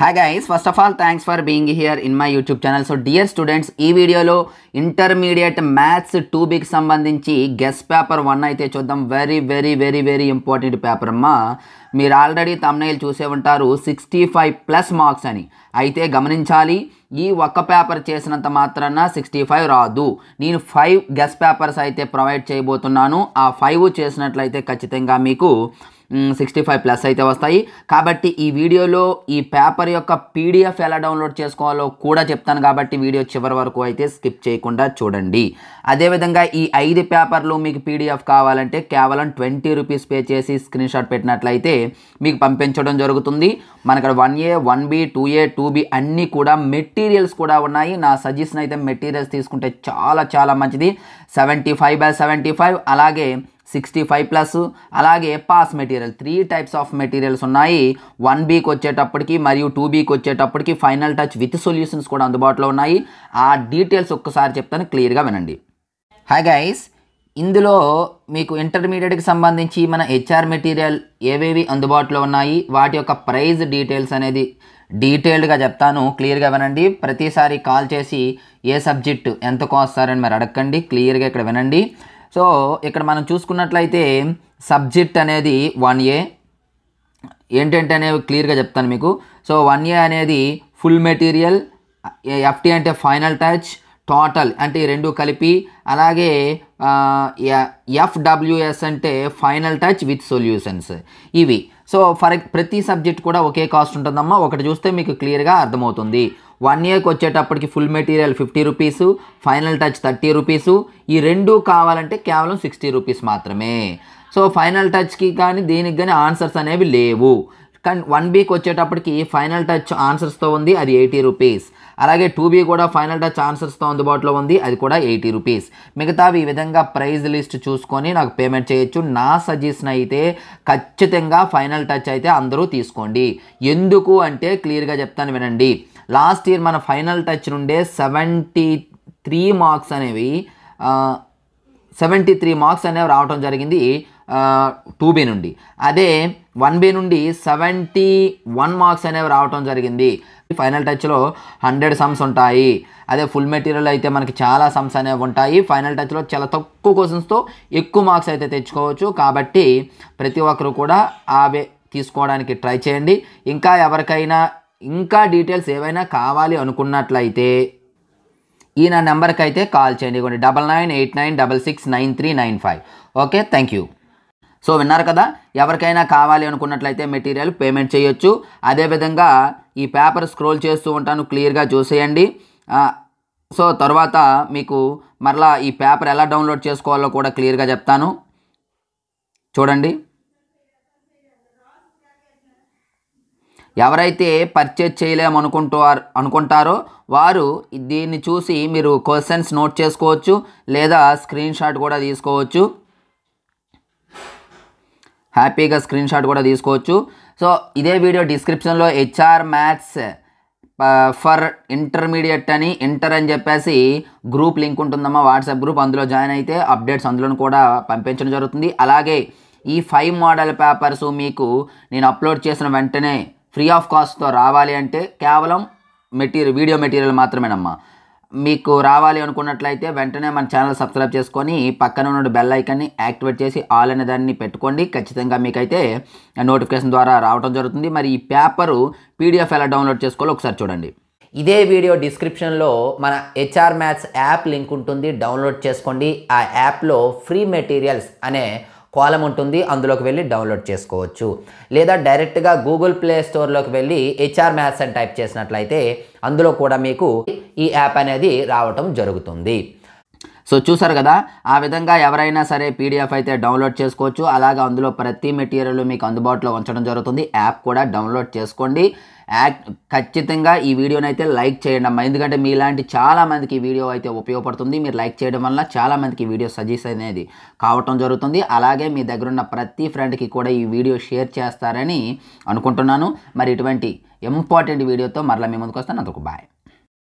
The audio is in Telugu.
hi guys first of all thanks for being here in my YouTube channel so dear students ఈ వీడియోలో ఇంటర్మీడియట్ మ్యాథ్స్ టూ బీకి సంబంధించి గెస్ట్ పేపర్ వన్ అయితే చూద్దాం very very very very important paper అమ్మా మీరు ఆల్రెడీ తమ్నైల్ చూసే ఉంటారు సిక్స్టీ ఫైవ్ ప్లస్ మార్క్స్ అని అయితే గమనించాలి ఈ ఒక్క పేపర్ చేసినంత మాత్రాన సిక్స్టీ ఫైవ్ రాదు నేను ఫైవ్ గెస్ పేపర్స్ అయితే ప్రొవైడ్ చేయబోతున్నాను ఆ ఫైవ్ చేసినట్లయితే ఖచ్చితంగా మీకు సిక్స్టీ ఫైవ్ ప్లస్ అయితే వస్తాయి కాబట్టి ఈ వీడియోలో ఈ పేపర్ యొక్క పీడిఎఫ్ ఎలా డౌన్లోడ్ చేసుకోవాలో కూడా చెప్తాను కాబట్టి వీడియో చివరి వరకు అయితే స్కిప్ చేయకుండా చూడండి అదేవిధంగా ఈ ఐదు పేపర్లు మీకు పీడిఎఫ్ కావాలంటే కేవలం ట్వంటీ రూపీస్ పే చేసి స్క్రీన్ షాట్ పెట్టినట్లయితే మీకు పంపించడం జరుగుతుంది మనకు one A one B two A two B అన్నీ కూడా మెటీరియల్స్ కూడా ఉన్నాయి నా సజెషన్ అయితే మెటీరియల్స్ తీసుకుంటే చాలా చాలా మంచిది seventy five by seventy five అలాగే సిక్స్టీ ఫైవ్ ప్లస్ అలాగే pass material three types of materials ఉన్నాయి వన్ బీకి వచ్చేటప్పటికి మరియు టూ బీకి వచ్చేటప్పటికి ఫైనల్ టచ్ విత్ సొల్యూషన్స్ కూడా అందుబాటులో ఉన్నాయి ఆ డీటెయిల్స్ ఒక్కసారి చెప్తాను క్లియర్గా వినండి హాయ్ గైస్ ఇందులో మీకు ఇంటర్మీడియట్కి సంబంధించి మన హెచ్ఆర్ మెటీరియల్ ఏవేవి అందుబాటులో ఉన్నాయి వాటి యొక్క ప్రైజ్ డీటెయిల్స్ అనేది డీటెయిల్డ్గా చెప్తాను క్లియర్గా వినండి ప్రతిసారి కాల్ చేసి ఏ సబ్జెక్టు ఎంత కోస్తారని మరి అడగండి క్లియర్గా ఇక్కడ వినండి సో ఇక్కడ మనం చూసుకున్నట్లయితే సబ్జెక్ట్ అనేది వన్ ఏ ఏంటంటే అనేవి క్లియర్గా చెప్తాను మీకు సో వన్ ఏ అనేది ఫుల్ మెటీరియల్ ఎఫ్టీ అంటే ఫైనల్ టచ్ టోటల్ అంటే ఈ రెండు కలిపి అలాగే ఎఫ్డబ్ల్యూఎస్ అంటే ఫైనల్ టచ్ విత్ సొల్యూషన్స్ ఇవి సో ఫర్ ప్రతి సబ్జెక్ట్ కూడా ఒకే కాస్ట్ ఉంటుందమ్మా ఒకటి చూస్తే మీకు క్లియర్గా అర్థమవుతుంది వన్ ఇయర్కి వచ్చేటప్పటికి full material fifty rupees final touch thirty rupees ఈ రెండు కావాలంటే కేవలం సిక్స్టీ రూపీస్ మాత్రమే సో ఫైనల్ టచ్కి కానీ దీనికి కానీ ఆన్సర్స్ అనేవి లేవు కానీ వన్ వీక్ వచ్చేటప్పటికి ఫైనల్ టచ్ ఆన్సర్స్తో ఉంది అది ఎయిటీ రూపీస్ అలాగే టూ బీ కూడా ఫైనల్ టచ్ ఆన్సర్స్తో అందుబాటులో ఉంది అది కూడా ఎయిటీ రూపీస్ మిగతావి ఈ విధంగా ప్రైజ్ లిస్ట్ చూసుకొని నాకు పేమెంట్ చేయొచ్చు నా సజెషన్ అయితే ఖచ్చితంగా ఫైనల్ టచ్ అయితే అందరూ తీసుకోండి ఎందుకు అంటే క్లియర్గా చెప్తాను వినండి లాస్ట్ ఇయర్ మన ఫైనల్ టచ్ నుండే సెవెంటీ త్రీ మార్క్స్ అనేవి సెవెంటీ త్రీ మార్క్స్ అనేవి రావడం జరిగింది టూ బి నుండి అదే వన్ బి నుండి సెవెంటీ వన్ మార్క్స్ అనేవి రావటం జరిగింది ఫైనల్ టచ్లో హండ్రెడ్ సమ్స్ ఉంటాయి అదే ఫుల్ మెటీరియల్ అయితే మనకి చాలా సమ్స్ అనేవి ఉంటాయి ఫైనల్ టచ్లో చాలా తక్కువ క్వశ్చన్స్తో ఎక్కువ మార్క్స్ అయితే తెచ్చుకోవచ్చు కాబట్టి ప్రతి ఒక్కరు కూడా అవే తీసుకోవడానికి ట్రై చేయండి ఇంకా ఎవరికైనా ఇంకా డీటెయిల్స్ ఏవైనా కావాలి అనుకున్నట్లయితే ఈ నా నెంబర్కి అయితే కాల్ చేయండి double nine eight nine double six nine three nine five okay thank you so విన్నారు కదా ఎవరికైనా కావాలి అనుకున్నట్లయితే మెటీరియల్ పేమెంట్ చేయొచ్చు అదేవిధంగా ఈ పేపర్ స్క్రోల్ చేస్తూ ఉంటాను క్లియర్గా చూసేయండి సో తర్వాత మీకు మరలా ఈ పేపర్ ఎలా డౌన్లోడ్ చేసుకోవాలో కూడా క్లియర్గా చెప్తాను చూడండి ఎవరైతే పర్చేజ్ చేయలేము అనుకుంటూ అనుకుంటారో వారు దీన్ని చూసి మీరు క్వశ్చన్స్ నోట్ చేసుకోవచ్చు లేదా స్క్రీన్ షాట్ కూడా తీసుకోవచ్చు హ్యాపీగా స్క్రీన్ షాట్ కూడా తీసుకోవచ్చు సో ఇదే వీడియో డిస్క్రిప్షన్లో హెచ్ఆర్ మ్యాథ్స్ ఫర్ ఇంటర్మీడియట్ అని ఇంటర్ అని చెప్పేసి గ్రూప్ లింక్ ఉంటుందమ్మా వాట్సాప్ గ్రూప్ అందులో జాయిన్ అయితే అప్డేట్స్ అందులో కూడా పంపించడం జరుగుతుంది అలాగే ఈ ఫైవ్ మోడల్ పేపర్స్ మీకు నేను అప్లోడ్ చేసిన వెంటనే ఫ్రీ ఆఫ్ కాస్ట్తో రావాలి అంటే కేవలం మెటీరియల్ వీడియో మెటీరియల్ మాత్రమేనమ్మా మీకు రావాలి అనుకున్నట్లయితే వెంటనే మన ఛానల్ సబ్స్క్రైబ్ చేసుకొని పక్కన ఉన్న బెల్ ఐకాన్ని యాక్టివేట్ చేసి ఆల్ అనే దాన్ని పెట్టుకోండి ఖచ్చితంగా మీకైతే నోటిఫికేషన్ ద్వారా రావడం జరుగుతుంది మరి ఈ పేపరు పీడిఎఫ్ ఎలా డౌన్లోడ్ చేసుకోవాలో ఒకసారి చూడండి ఇదే వీడియో డిస్క్రిప్షన్లో మన హెచ్ఆర్ మ్యాథ్స్ యాప్ లింక్ ఉంటుంది డౌన్లోడ్ చేసుకోండి ఆ యాప్లో ఫ్రీ మెటీరియల్స్ అనే కాలం ఉంటుంది అందులోకి వెళ్ళి డౌన్లోడ్ చేసుకోవచ్చు లేదా డైరెక్ట్గా గూగుల్ ప్లే స్టోర్లోకి వెళ్ళి హెచ్ఆర్ మ్యాథ్స్ అని టైప్ చేసినట్లయితే అందులో కూడా మీకు ఈ యాప్ అనేది రావటం జరుగుతుంది సో చూసారు కదా ఆ విధంగా ఎవరైనా సరే పీడిఎఫ్ అయితే డౌన్లోడ్ చేసుకోవచ్చు అలాగే అందులో ప్రతి మెటీరియల్ మీకు అందుబాటులో ఉంచడం జరుగుతుంది యాప్ కూడా డౌన్లోడ్ చేసుకోండి యాక్ ఖచ్చితంగా ఈ వీడియోని అయితే లైక్ చేయండి అమ్మా ఎందుకంటే మీలాంటి చాలామందికి ఈ వీడియో అయితే ఉపయోగపడుతుంది మీరు లైక్ చేయడం వల్ల చాలామందికి వీడియో సజెస్ట్ అనేది కావటం జరుగుతుంది అలాగే మీ దగ్గర ఉన్న ప్రతి ఫ్రెండ్కి కూడా ఈ వీడియో షేర్ చేస్తారని అనుకుంటున్నాను మరి ఇటువంటి ఇంపార్టెంట్ వీడియోతో మరలా మీ ముందుకు వస్తాను అందుకు బాయ్